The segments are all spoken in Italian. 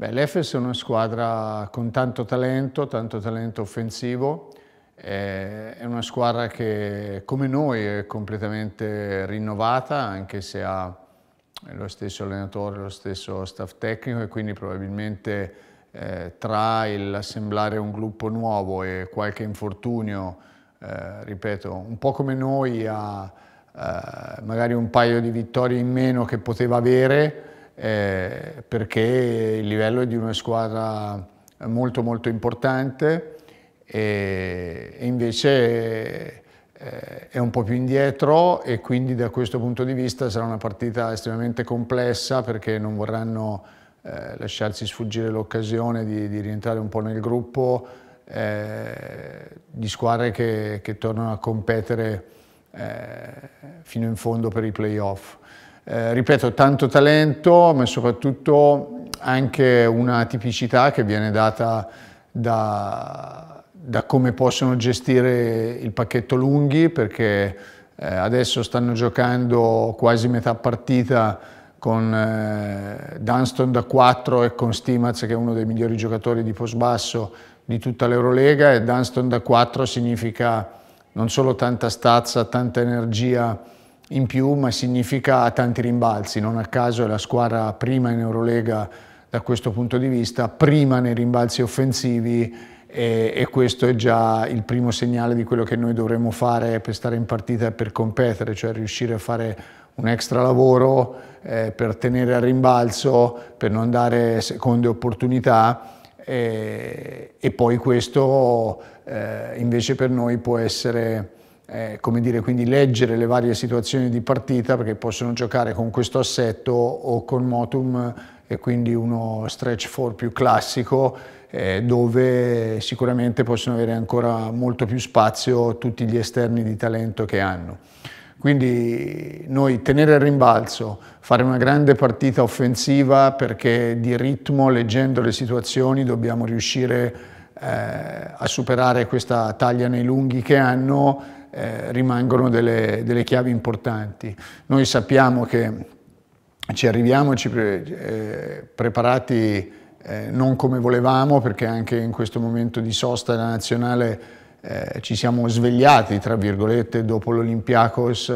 Beh, l'Efes è una squadra con tanto talento, tanto talento offensivo, è una squadra che come noi è completamente rinnovata, anche se ha lo stesso allenatore, lo stesso staff tecnico e quindi probabilmente eh, tra l'assemblare un gruppo nuovo e qualche infortunio, eh, ripeto, un po' come noi ha eh, magari un paio di vittorie in meno che poteva avere, eh, perché il livello è di una squadra molto molto importante e, e invece eh, è un po' più indietro e quindi da questo punto di vista sarà una partita estremamente complessa perché non vorranno eh, lasciarsi sfuggire l'occasione di, di, rientrare un po' nel gruppo eh, di squadre che, che, tornano a competere eh, fino in fondo per i playoff. Eh, ripeto, tanto talento, ma soprattutto anche una tipicità che viene data da, da come possono gestire il pacchetto lunghi, perché eh, adesso stanno giocando quasi metà partita con eh, Dunston da 4 e con Stimaz che è uno dei migliori giocatori di postbasso di tutta l'Eurolega e Dunston da 4 significa non solo tanta stazza, tanta energia in più, ma significa tanti rimbalzi. Non a caso è la squadra prima in Eurolega da questo punto di vista, prima nei rimbalzi offensivi e, e, questo è già il primo segnale di quello che noi dovremmo fare per stare in partita e per competere, cioè riuscire a fare un extra lavoro eh, per tenere al rimbalzo, per non dare seconde opportunità eh, e poi questo eh, invece per noi può essere eh, come dire, quindi leggere le varie situazioni di partita perché possono giocare con questo assetto o con Motum e quindi uno stretch 4 più classico eh, dove sicuramente possono avere ancora molto più spazio tutti gli esterni di talento che hanno. Quindi noi tenere il rimbalzo, fare una grande partita offensiva perché di ritmo, leggendo le situazioni, dobbiamo riuscire eh, a superare questa taglia nei lunghi che hanno eh, rimangono delle, delle, chiavi importanti. Noi sappiamo che ci arriviamo ci pre, eh, preparati eh, non come volevamo, perché anche in questo momento di sosta della nazionale eh, ci siamo svegliati, tra virgolette, dopo l'Olympiacos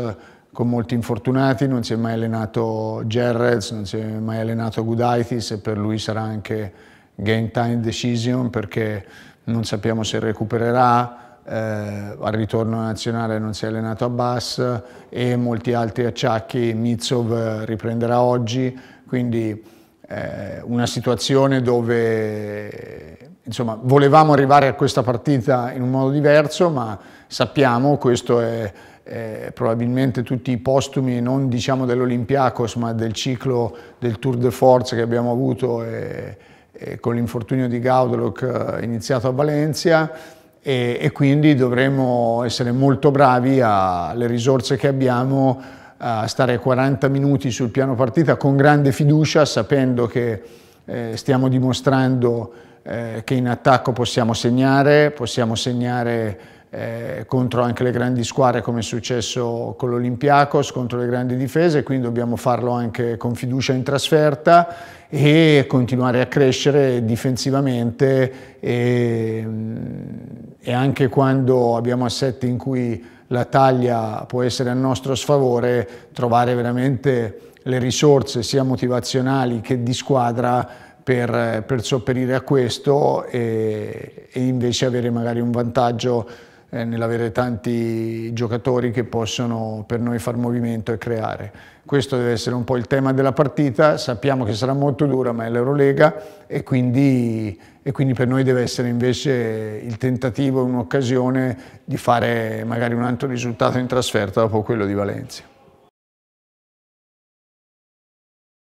con molti infortunati, non si è mai allenato Gerrez, non si è mai allenato Gudaitis e per lui sarà anche game time decision perché non sappiamo se recupererà, eh, al ritorno nazionale non si è allenato a Bass e molti altri acciacchi, Mitsov eh, riprenderà oggi, quindi eh, una situazione dove insomma, volevamo arrivare a questa partita in un modo diverso, ma sappiamo, questo è, è probabilmente tutti i postumi, non diciamo dell'Olympiacos, ma del ciclo del Tour de Force che abbiamo avuto e, e con l'infortunio di Gaudeloc eh, iniziato a Valencia, e, e quindi dovremo essere molto bravi alle risorse che abbiamo a stare 40 minuti sul piano partita con grande fiducia sapendo che eh, stiamo dimostrando eh, che in attacco possiamo segnare, possiamo segnare eh, contro anche le grandi squadre come è successo con l'Olympiacos, contro le grandi difese, quindi dobbiamo farlo anche con fiducia in trasferta e continuare a crescere difensivamente e, mm, e anche quando abbiamo assetti in cui la taglia può essere a nostro sfavore, trovare veramente le risorse sia motivazionali che di squadra per, per sopperire a questo e, e invece avere magari un vantaggio eh, nell'avere tanti giocatori che possono per noi far movimento e creare. Questo deve essere un po' il tema della partita, sappiamo che sarà molto dura ma è l'Eurolega e quindi, e quindi per noi deve essere invece il tentativo, un'occasione di fare magari un altro risultato in trasferta dopo quello di Valencia.